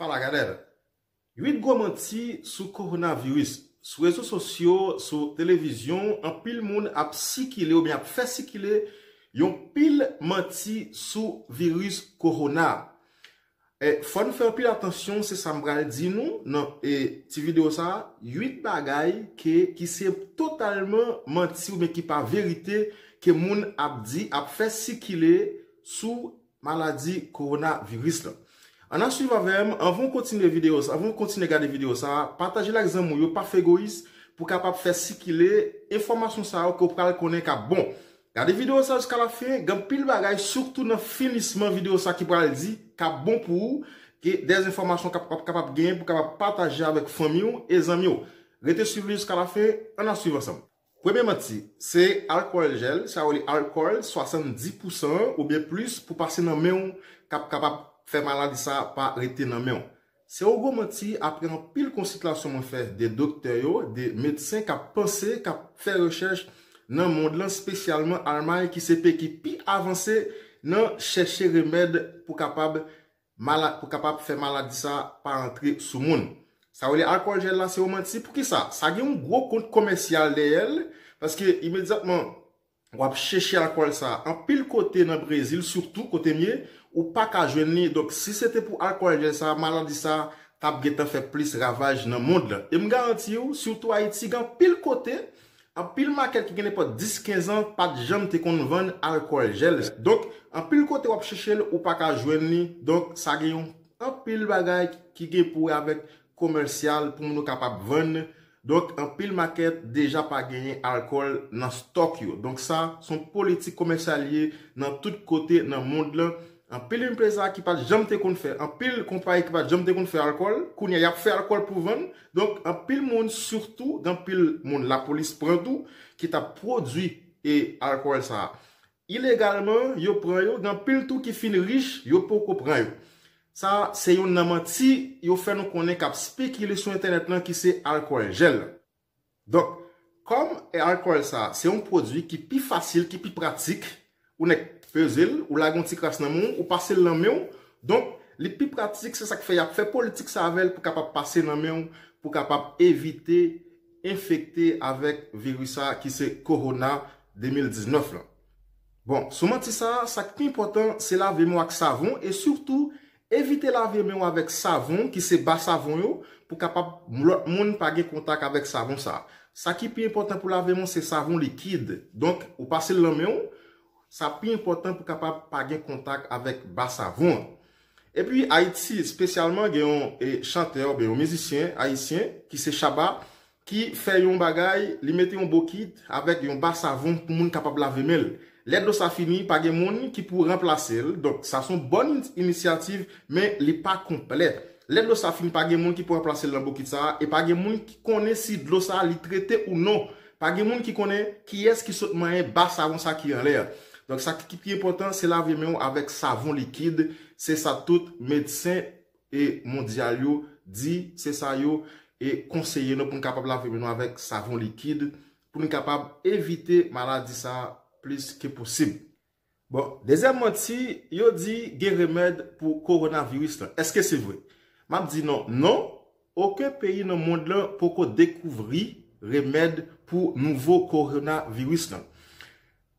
Fala gade, ywit gwa manti sou koronavirus, sou rezo sosyo, sou televizyon, yon pil moun ap sikile ou mi ap fesikile, yon pil manti sou virus koronaviruse. Fwa nou fèm pil atensyon se sam bral di nou, nan e, ti video sa, ywit bagay ki se totalman manti ou mi ki pa verite ke moun ap fesikile sou maladi koronaviruse la. A nan suiv avèm, anvoun kontine gade videyo sa, pataje lèk zanmou yo pa fe goyis pou kapap fe sikile informasyon sa ou ki ou pral konen ka bon. Gade videyo sa ou skala fe, gam pil bagay, soutou nan finisman videyo sa ki pral di, ka bon pou ou, ki dez informasyon kapap gen pou kapap pataje avèk fami ou, e zanmou. Retesiv li skala fe, a nan suiv avèm. Premè mati, se alkol gel, se a ou li alkol, 70% ou bè plus pou pase nan mè ou kapap pataje fè maladi sa pa rete nan men. Se ou gwo mati apren an pil konsitlasyon mwen fè de doktèyo, de metisè ka ponsè, ka fè rechèj nan moun, lan spesyalman armay ki se pe ki pi avansè nan chèche remèd pou kapab fè maladi sa pa rentre sou moun. Sa ou li akwal jèd la se ou mati? Pou ki sa? Sa gè un gwo kont komensyal le el, paske imediatman wap chèche akwal sa an pil kote nan brezil, surtout kote mwen Ou pa ka jwen ni, donk si se te pou alkol jel sa, maladi sa, tab ge te fe plis ravaj nan moun la. E m garanti yo, sou tou a iti gen pil kote, an pil maket ki gen e po 10-15 an, pat jem te kon nou ven alkol jel. Donk, an pil kote wap chechel ou pa ka jwen ni, donk sa gen yon. An pil bagay ki gen pou e avek komersyal pou moun nou kapap ven. Donk, an pil maket deja pa genye alkol nan stok yo. Donk sa, son politik komersyalye nan tout kote nan moun la. an pil impreza ki pat jamte kon fè, an pil kompaye ki pat jamte kon fè alkol, koun ya yap fè alkol pou ven, donk an pil moun surtout, dan pil moun la polis pran tou, ki ta produi e alkol sa. Ilegalman, yo pran yo, dan pil tou ki fin rich, yo pou ko pran yo. Sa, se yon namati, yo fè nou konen kap spekili sou internet nan ki se alkol jel. Donk, kom e alkol sa, se yon produi ki pi fasil, ki pi pratik, ou nek, Spesil, ou lagon ti kras nan moun, ou pasil nan moun. Don, li pi pratik se sa ki fè politik sa avèl pou kapap pasil nan moun. Pou kapap evite infekte avèk virus sa ki se korona 2019 la. Bon, souman ti sa, sa ki pi important se lave moun ak savon. E surtout, evite lave moun avèk savon ki se ba savon yo. Pou kapap moun page kontak avèk savon sa. Sa ki pi important pou lave moun se savon likid. Don, ou pasil nan moun. sa pi important pou kapap pa gen kontak avek basavon. E pi Haiti, spesyalman gen yon e, chanteur, gen yon mizisyen, Haitien ki se chaba, ki fe yon bagay li mete yon bokit avek yon basavon pou moun kapap lave mel. Le glosa fini, pa gen moun ki pou remplase l, donk, sa son bon inisiativ, men li pa komplet. Le glosa fini, pa gen moun ki pou remplase l an bokit sa, e pa gen moun ki kone si glosa li trete ou non. Pa gen moun ki kone, ki es ki sot mayen basavon sa ki yon lèr. Donk sa kip ki important se lave menon avek savon likid. Se sa tout medisen e mondial yo di. Se sa yo e konseye nou pou nou kapab lave menon avek savon likid. Pou nou kapab evite maladi sa plus ki posib. Bon, dezem menti, yo di ge remèd pou koronavirus nan. Eske se vwe? Mam di non. Non, ouke peyi nan mondi pou ko dekouvri remèd pou nouvo koronavirus nan.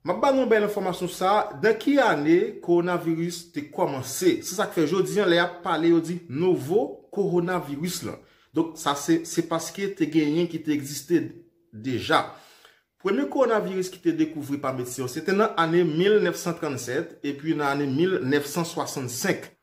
Ma banon bè l'informasyon sa, dè ki anè koronavirus te kouamansè? Se sa k fè, jò diyan lè ap pale yò di novo koronavirus lè. Donk sa se, se paske te genyen ki te egzistè deja. Prèmè koronavirus ki te dekouvri pa medisyon, se te nan anè 1937, e pi nan anè 1965.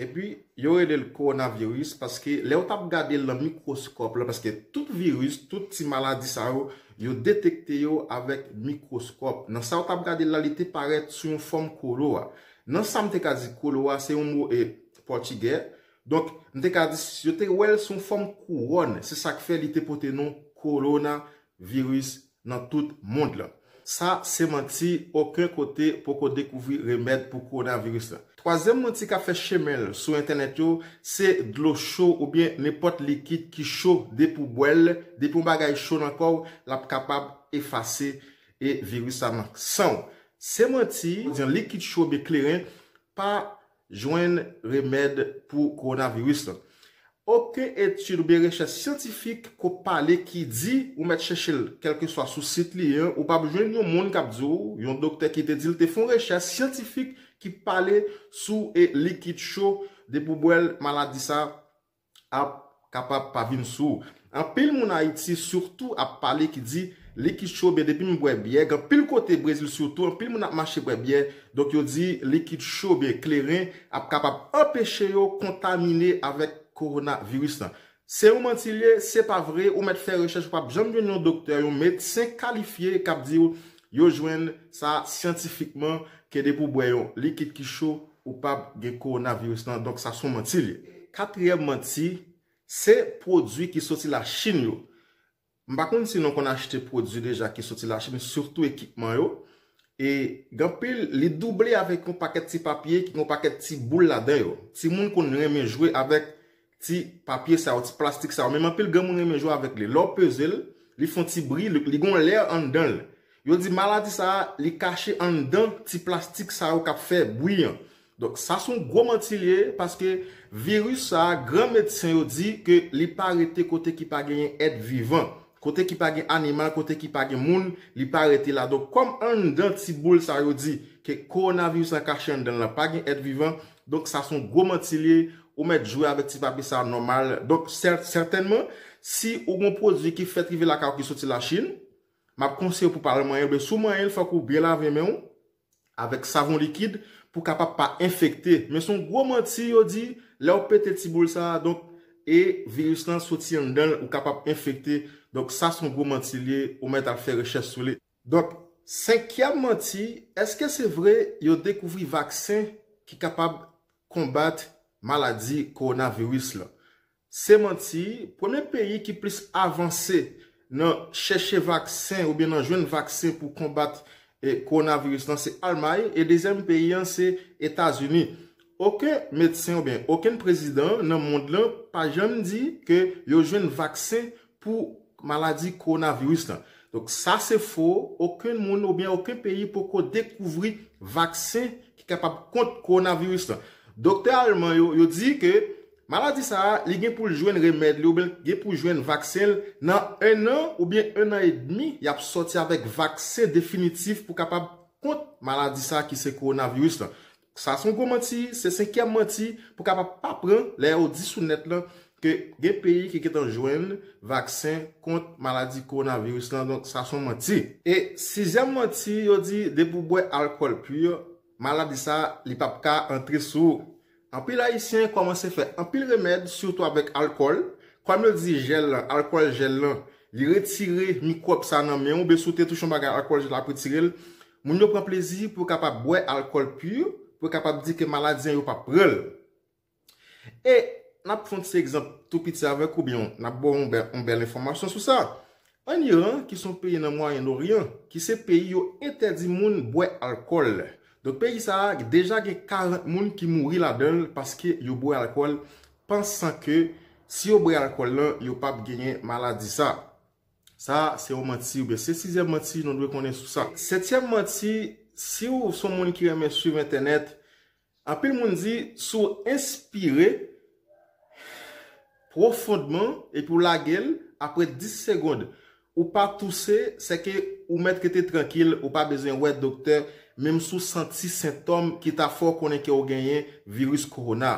E pi, yò re del koronavirus, paske lè ou tap gade lè mikroskop lè, paske tout virus, tout ti maladi sa yò, yo detekte yo avèk mikroskop. Nan sa yo tab gade la li te paret sou yon fòm kolowa. Nan sa mte kazi kolowa, se yon mwo e portigè, donk mte kazi si yo te wèl sou yon fòm kouwone. Se sa kfe li te pote nou kolona, virus, nan tout moun lò. Sa se manti, akwen kote pou kon dekouvri remèd pou koronavirus la. Troazèm manti ka fe chemèl sou internet yo, se dlo chou ou bien nepot likid ki chou de pou bwèl, de pou bagay chou nan kòw, la pou kapab efase e virus la mank. San, se manti diyan likid chou be kleren pa jwen remèd pou koronavirus la. ouke etil be reches scientifique ko pale ki di ou met chesil kelke swa sou sit li yon ou pa bejwen yon moun kap zou yon dokte ki te dil te fon reches scientifique ki pale sou e likit chou de pou bwel maladi sa ap kapap pa vin sou an pil moun a iti surtout ap pale ki di likit chou be depil moun bre bie an pil kote brezil surtout an pil moun ap mache bre bie donk yo di likit chou be ekleren ap kapap ap eshe yo kontamine avèk koronavirus nan. Se ou menti liye, se pa vre, ou met fè rechèj ou pap, jan mwen yon doktor yon, met sen kalifiye kap di yo, yo jwen sa scientifikman, kede pou bwe yon likid ki chou ou pap gen koronavirus nan, donk sa son menti liye. Katriye menti, se prodwi ki soti la chine yo. Mbakon si non kon achete prodwi deja ki soti la chine, surtout ekipman yo, e li dubli avèk yon paket ti papye, yon paket ti bou la den yo. Ti moun kon yon jwe avèk ti papye sa ou ti plastik sa ou. Men mapil gen moun remenjwa avèk li. Lò pe zèl, li fon ti bri, li gon lè an den lè. Yo di maladi sa, li kache an den ti plastik sa ou kap fè, bwi an. Donk sa son gwo mantilè paske virus sa, gran medisyen yo di ke li pa rete kote ki pa gen yon et vivan. Kote ki pa gen animal, kote ki pa gen moun, li pa rete la. Donk kom an den ti bol sa yo di ke koronavir sa kache an den la, pa gen et vivan. Donk sa son gwo mantilè ou met jwe ave ti papisa normal. Donk, certainman, si ou gon prodzi ki fet rive la kakou ki soti la chine, map konseyo pou pale mayen, be sou mayen, fwa kou bel ave men ou, avek savon likid, pou kapap pa infekte. Men son gwo manti yo di, le ou pete ti bol sa, donk, e virus lan soti an den, ou kapap infekte. Donk, sa son gwo manti li, ou met ap fe reches sou li. Donk, senkiam manti, eske se vre yo dekouvri vaksen ki kapap kombat Maladi koronaviris la. Se menti, pwene peyi ki plis avanse nan cheshe vaksen ou bien nan jwen vaksen pou kombat koronaviris eh, la, se Almaye, e dezem peyi an se Etasuni. Oken medsen ou bien, oken prezident nan mond la, pa jen di ke yo jwen vaksen pou maladi koronaviris la. Donk sa se fo, oken moun ou bien, oken peyi pou kon dekouvri vaksen ki kapap kont koronaviris la. Dokte alman yo, yo di ke Maladi sa la, li gen pou jwen remèd Li oubel gen pou jwen vaksen Nan 1 an ou bien 1 an et demi Yap sorti avèk vaksen definitif Pou kapap kont maladi sa ki se koronavirus la Sa son kon menti, se sen ki a menti Pou kapap pa pran le ou disounet la Ke gen peyi ki ketan jwen vaksen Kont maladi koronavirus la Donk sa son menti E si jen menti, yo di De pou bwe alkol piyo Maladi sa li pap ka antre sou. Anpil la isyen koman se fè. Anpil remèd, surtout avèk alkol. Kwa mèl di jèl lè, alkol jèl lè, li retirè, mi kòp sa nan mè, oube soute tou chan bagè alkol jèl apri tirèl, moun yo pran plezi pou kapap bwè alkol pyr, pou kapap di ke maladi an yo pap prèl. E, nap fonte se egzamp, tou piti avèk koubyon, nap bon oube, oube l'informasyon sou sa. An yon, ki son peyi nan mwa yon oryen, ki se peyi yo etè di moun bwè alkol lè. Donk peyi sa, deja gen 40 moun ki mouri la donl, paske yo bwe alakol, pansan ke, si yo bwe alakol lan, yo pap genye maladi sa. Sa, se yo manti si oube. Se 6e manti, non dwe konen sou sa. 7e manti, si ou son moun ki reme su internet, apel moun di, sou inspire, profondman, et pou la gel, apre 10 segonde. Ou pa tousè, seke ou mèd kète tranqil, ou pa bezè yon wet doktèr, mèm sou senti sentom ki ta fò konen ki ou genyen virus korona.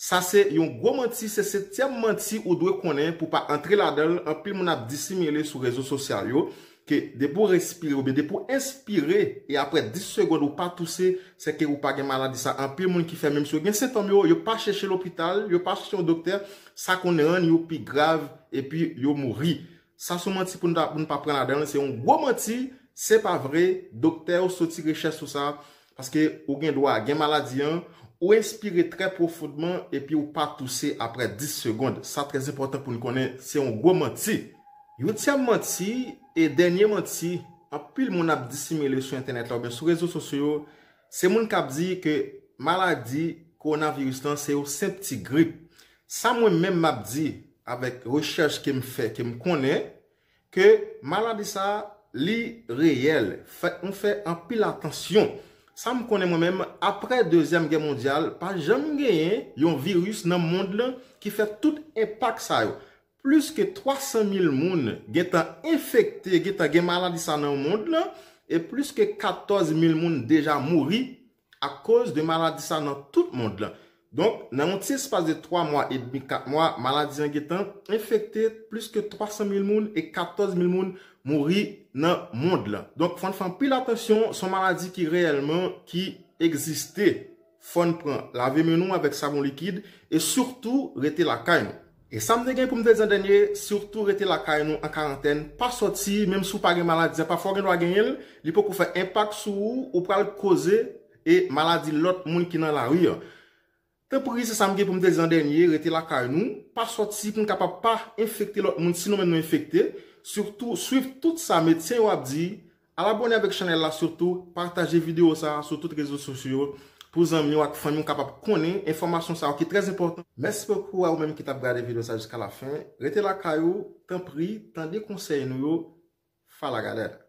Sa se yon gwo manti, se se tèm manti ou dwe konen pou pa antre la del, anpil moun ap disimile sou rezo sosyal yo, ke depo respire ou bende, depo inspire, e apre 10 segond ou pa tousè seke ou pa gen maladi sa, anpil moun ki fè mèm sou gen sentom yo, yo pa chèche l'opital, yo pa chèche yon doktèr, sa konen yo pi grav, e pi yo mouri. Sa sou manti pou nou pa pren la den, se yon gwa manti, se pa vre, dokter ou soti reches sou sa, paske ou gen doa gen maladi an, ou inspire tre profoudman, epi ou pa tousi apre 10 segonde. Sa trez importan pou nou konen, se yon gwa manti. Yot se manti, e denye manti, apil moun ap disimile sou internet lor, ben sou rezo sosyo, se moun kap di ke maladi koronavirus tan se yo se pti gri. Sa moun men mab di, avèk rechèche ke m fè, ke m konè, ke maladisa li reyèl. Fè, m fè api l'atensyon. Sa m konè m wè mèm, apre deuxième guerre mondiale, pa jèm gèyen yon virus nan monde lè, ki fè tout impact sa yo. Plus ke 300.000 moun gèta infekte, gèta gè maladisa nan monde lè, e plus ke 14.000 moun deja mouri, a kòz de maladisa nan tout monde lè. Donk nan moun ti se pase de 3 mwa et demi 4 mwa, maladi yon getan, infekte plus ke 300.000 moun et 14.000 moun mouri nan moun de la. Donk fon fan pil atensyon son maladi ki reyelman ki egziste fon pran lave menou avèk savon likid et surtout rete la kay nou. Et samde gen pou mde zan denye, surtout rete la kay nou an karanten, pa sot si, menm sou pa gen maladi, zepa fo gen wagen yon, li pou kou fe impak sou ou pou al koze e maladi lot moun ki nan la riyan. Tempri, se sa mge pou mde zan denye, rete la kay nou, pa sot si pou m kapap pa infekte lò, moun si nou men nou infekte, surtout, swif tout sa medisyen yo abdi, al abone abek chanel la, surtout, partaje video sa, sotout rezo sosyo, pou zan m yo ak fanyon kapap konen, informasyon sa, an ki trez importan. Mersi pekou a ou menm ki tap gade video sa jiska la fin, rete la kay yo, tempri, tan de konseye nou yo, fala galer.